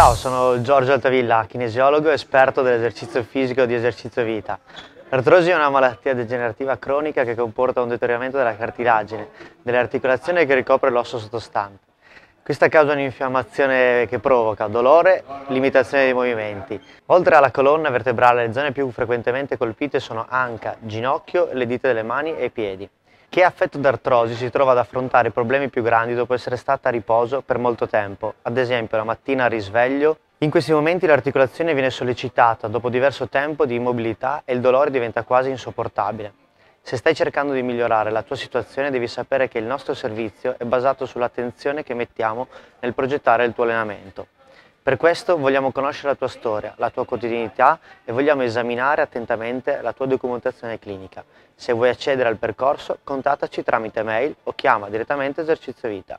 Ciao, sono Giorgio Altavilla, kinesiologo esperto dell'esercizio fisico di esercizio vita. L'artrosi è una malattia degenerativa cronica che comporta un deterioramento della cartilagine, dell'articolazione che ricopre l'osso sottostante. Questa causa un'infiammazione che provoca dolore, limitazione dei movimenti. Oltre alla colonna vertebrale, le zone più frequentemente colpite sono anca, ginocchio, le dita delle mani e i piedi. Chi è affetto da artrosi si trova ad affrontare problemi più grandi dopo essere stata a riposo per molto tempo, ad esempio la mattina a risveglio. In questi momenti l'articolazione viene sollecitata dopo diverso tempo di immobilità e il dolore diventa quasi insopportabile. Se stai cercando di migliorare la tua situazione devi sapere che il nostro servizio è basato sull'attenzione che mettiamo nel progettare il tuo allenamento. Per questo vogliamo conoscere la tua storia, la tua quotidianità e vogliamo esaminare attentamente la tua documentazione clinica. Se vuoi accedere al percorso, contattaci tramite mail o chiama direttamente Esercizio Vita.